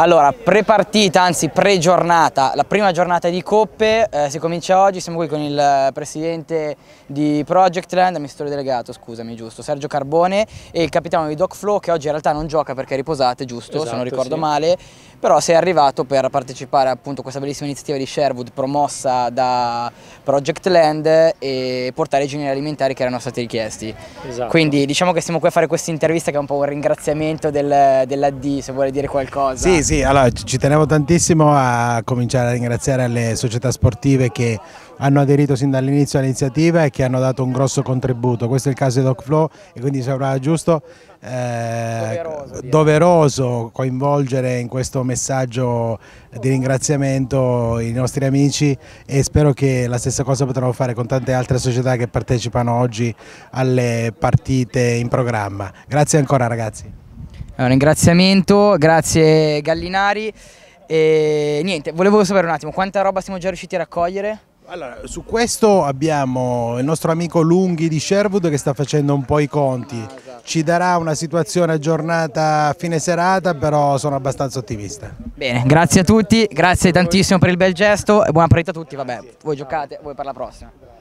Allora, pre-partita, anzi pre-giornata, la prima giornata di coppe, eh, si comincia oggi, siamo qui con il eh, presidente di Projectland, amministratore delegato, scusami giusto, Sergio Carbone e il capitano di Doc Flow che oggi in realtà non gioca perché è riposate, giusto, esatto, se non esatto, ricordo sì. male, però sei arrivato per partecipare appunto a questa bellissima iniziativa di Sherwood promossa da Projectland e portare i generi alimentari che erano stati richiesti. Esatto. Quindi diciamo che siamo qui a fare questa intervista che è un po' un ringraziamento del, dell'AD, se vuole dire qualcosa. Sì, sì, allora ci tenevo tantissimo a cominciare a ringraziare le società sportive che hanno aderito sin dall'inizio all'iniziativa e che hanno dato un grosso contributo. Questo è il caso di DocFlow e quindi sembrava giusto eh, doveroso, doveroso, coinvolgere in questo messaggio di ringraziamento i nostri amici e spero che la stessa cosa potremo fare con tante altre società che partecipano oggi alle partite in programma. Grazie ancora ragazzi un ringraziamento, grazie Gallinari. E niente, volevo sapere un attimo quanta roba siamo già riusciti a raccogliere? Allora, su questo abbiamo il nostro amico Lunghi di Sherwood che sta facendo un po' i conti. Ci darà una situazione aggiornata a fine serata, però sono abbastanza ottimista. Bene, grazie a tutti, grazie tantissimo per il bel gesto e buona partita a tutti. Vabbè, voi giocate, voi per la prossima.